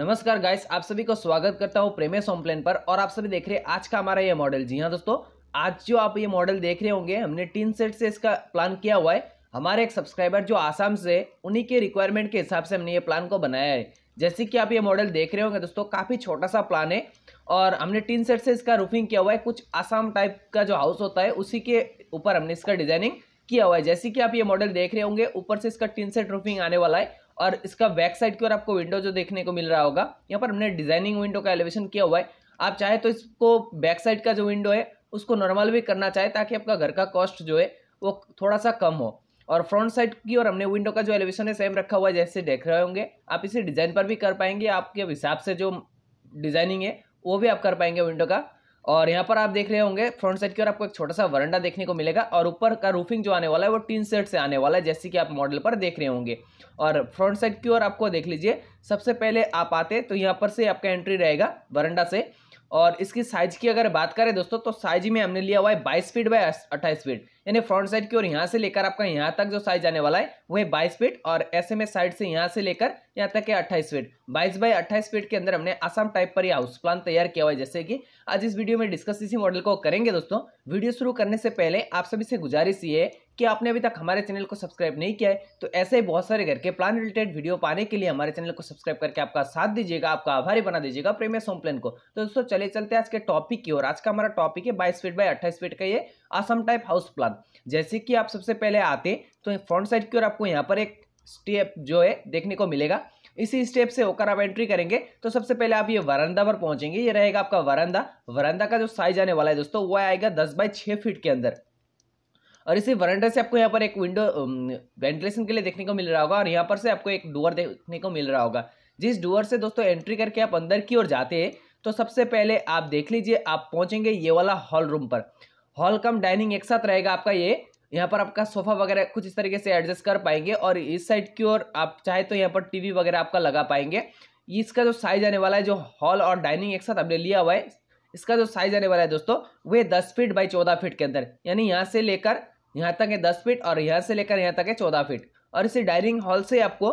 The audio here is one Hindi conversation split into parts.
नमस्कार गाइस आप सभी को स्वागत करता हूँ प्रेमेश होम प्लेन पर और आप सभी देख रहे हैं आज का हमारा ये मॉडल जी हाँ दोस्तों आज जो आप ये मॉडल देख रहे होंगे हमने टीन सेट से इसका प्लान किया हुआ है हमारे एक सब्सक्राइबर जो आसाम से उन्हीं के रिक्वायरमेंट के हिसाब से हमने ये प्लान को बनाया है जैसे कि आप ये मॉडल देख रहे होंगे दोस्तों काफ़ी छोटा सा प्लान है और हमने टीन सेट से इसका रूफिंग किया हुआ है कुछ आसाम टाइप का जो हाउस होता है उसी के ऊपर हमने इसका डिजाइनिंग किया हुआ है जैसे कि आप ये मॉडल देख रहे होंगे ऊपर से इसका टीन सेट रूफिंग आने वाला है और इसका बैक साइड की ओर आपको विंडो जो देखने को मिल रहा होगा यहाँ पर हमने डिजाइनिंग विंडो का एलिवेशन किया हुआ है आप चाहे तो इसको बैक साइड का जो विंडो है उसको नॉर्मल भी करना चाहे ताकि आपका घर का कॉस्ट जो है वो थोड़ा सा कम हो और फ्रंट साइड की और हमने विंडो का जो एलिवेशन है सेम रखा हुआ है जैसे देख रहे होंगे आप इसे डिज़ाइन पर भी कर पाएंगे आपके हिसाब से जो डिज़ाइनिंग है वो भी आप कर पाएंगे विंडो का और यहाँ पर आप देख रहे होंगे फ्रंट साइड की ओर आपको एक छोटा सा वरंडा देखने को मिलेगा और ऊपर का रूफिंग जो आने वाला है वो टीन सेट से आने वाला है जैसे कि आप मॉडल पर देख रहे होंगे और फ्रंट साइड की ओर आपको देख लीजिए सबसे पहले आप आते तो यहाँ पर से आपका एंट्री रहेगा वरंडा से और इसकी साइज की अगर बात करें दोस्तों तो साइज में हमने लिया हुआ है बाईस फीट बाय अट्ठाईस फीट यानी फ्रंट साइड की ओर यहाँ से लेकर आपका यहाँ तक जो साइज आने वाला है वह बाईस फीट और ऐसे में साइड से यहाँ से लेकर यहाँ तक है अट्ठाईस फीट बाईस बाई अट्ठाईस फीट के अंदर हमने आसाम टाइप पर हाउस प्लान तैयार किया हुआ है जैसे कि आज इस वीडियो में डिस्कस इसी मॉडल को करेंगे दोस्तों वीडियो शुरू करने से पहले आप सभी से गुजारिश ये है कि आपने अभी तक हमारे चैनल को सब्सक्राइब नहीं किया है तो ऐसे ही बहुत सारे घर के प्लान रिलेटेड वीडियो पाने के लिए हमारे चैनल को सब्सक्राइब करके आपका साथ दीजिएगा आपका आभारी बना दीजिएगा प्रेमिया सोम प्लान को तो दोस्तों चले चलते आज के टॉपिक की ओर आज का हमारा टॉपिक है बाईस फीट बाई अट्ठाईस फीट का ये आसम टाइप हाउस प्लान जैसे कि आप सबसे पहले आते तो फ्रंट साइड की ओर आपको यहाँ पर एक स्टेप जो है देखने को मिलेगा इसी स्टेप से होकर आप एंट्री करेंगे तो सबसे पहले आप ये वरंदा पर पहुंचेंगे ये रहेगा आपका वरंदा वरंदा का जो साइज आने वाला है दोस्तों वो आएगा दस बाय छः फीट के अंदर और इसी वरेंडा से आपको यहाँ पर एक विंडो वेंटिलेशन um, के लिए देखने को मिल रहा होगा और यहाँ पर से आपको एक डोअर देखने को मिल रहा होगा जिस डोअर से दोस्तों एंट्री करके आप अंदर की ओर जाते हैं तो सबसे पहले आप देख लीजिए आप पहुंचेंगे ये वाला हॉल रूम पर हॉल कम डाइनिंग एक साथ रहेगा आपका ये यहाँ पर आपका सोफा वगैरह कुछ इस तरीके से एडजस्ट कर पाएंगे और इस साइड की ओर आप चाहे तो यहाँ पर टीवी वगैरह आपका लगा पाएंगे इसका जो साइज आने वाला है जो हॉल और डाइनिंग एक साथ हमने लिया हुआ है इसका जो साइज आने वाला है दोस्तों वे दस फीट बाई चौदह फीट के अंदर यानी यहाँ से लेकर यहाँ तक है दस फीट और यहाँ से लेकर यहाँ तक है चौदह फीट और इसी डाइनिंग हॉल से आपको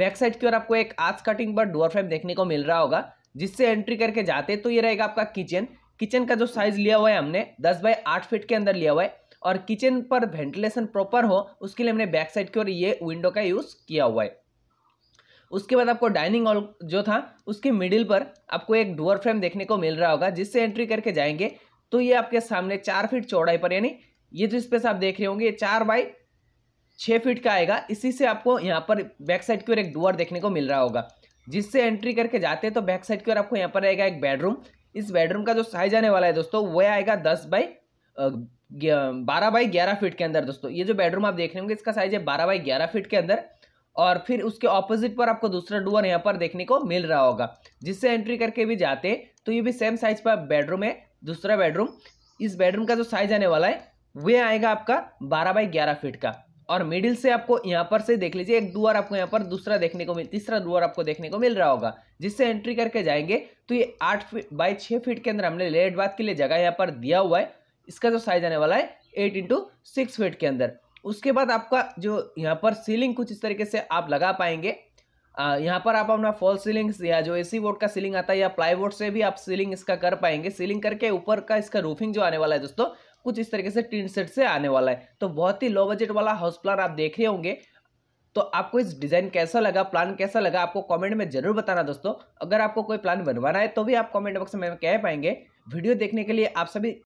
बैक साइड की ओर आपको एक आज कटिंग पर डोर फ्रेम देखने को मिल रहा होगा जिससे एंट्री करके जाते तो ये रहेगा आपका किचन किचन का जो साइज लिया हुआ है हमने दस बाई आठ फीट के अंदर लिया हुआ है और किचन पर वेंटिलेशन प्रॉपर हो उसके लिए हमने बैक साइड की ओर ये विंडो का यूज़ किया हुआ है उसके बाद आपको डाइनिंग हॉल जो था उसके मिडिल पर आपको एक डोर फ्रेम देखने को मिल रहा होगा जिससे एंट्री करके जाएंगे तो ये आपके सामने चार फीट चौड़ाई पर यानी ये जो स्पेस आप देख रहे होंगे ये चार बाई छः फीट का आएगा इसी से आपको यहाँ पर बैक साइड की ओर एक डोअर देखने को मिल रहा होगा जिससे एंट्री करके जाते हैं तो बैक साइड की ओर आपको यहाँ पर आएगा एक बेडरूम इस बेडरूम का जो साइज आने वाला है दोस्तों वह आएगा दस बाई बारह बाई ग्यारह फीट के अंदर दोस्तों ये जो बेडरूम आप देख रहे होंगे इसका साइज है बारह बाई ग्यारह फीट के अंदर और फिर उसके ऑपोजिट पर आपको दूसरा डुअर यहाँ पर देखने को मिल रहा होगा जिससे एंट्री करके भी जाते तो ये भी सेम साइज पर बेडरूम है दूसरा बेडरूम इस बेडरूम का जो साइज आने वाला है वे आएगा आपका बारह बाई ग्यारह फीट का और मिडिल से आपको यहाँ पर से देख लीजिए एक दुआर आपको यहाँ पर दूसरा देखने को मिल तीसरा दुआर आपको देखने को मिल रहा होगा जिससे एंट्री करके जाएंगे तो ये आठ फीट बाई छः फीट के अंदर हमने लेट बाथ के लिए जगह यहाँ पर दिया हुआ है इसका जो साइज आने वाला है एट इंटू सिक्स फीट के अंदर उसके बाद आपका जो यहाँ पर सीलिंग कुछ इस तरीके से आप लगा पाएंगे यहाँ पर आप अपना फॉल सीलिंग या जो सी बोर्ड का सीलिंग आता है या बोर्ड से भी आप सीलिंग इसका कर पाएंगे सीलिंग करके ऊपर का इसका रूफिंग जो आने वाला है दोस्तों कुछ इस तरीके से टीन सेट से आने वाला है तो बहुत ही लो बजट वाला हाउस प्लान आप देख रहे होंगे तो आपको इस डिज़ाइन कैसा लगा प्लान कैसा लगा आपको कमेंट में जरूर बताना दोस्तों अगर आपको कोई प्लान बनवाना है तो भी आप कमेंट बॉक्स में कह पाएंगे वीडियो देखने के लिए आप सभी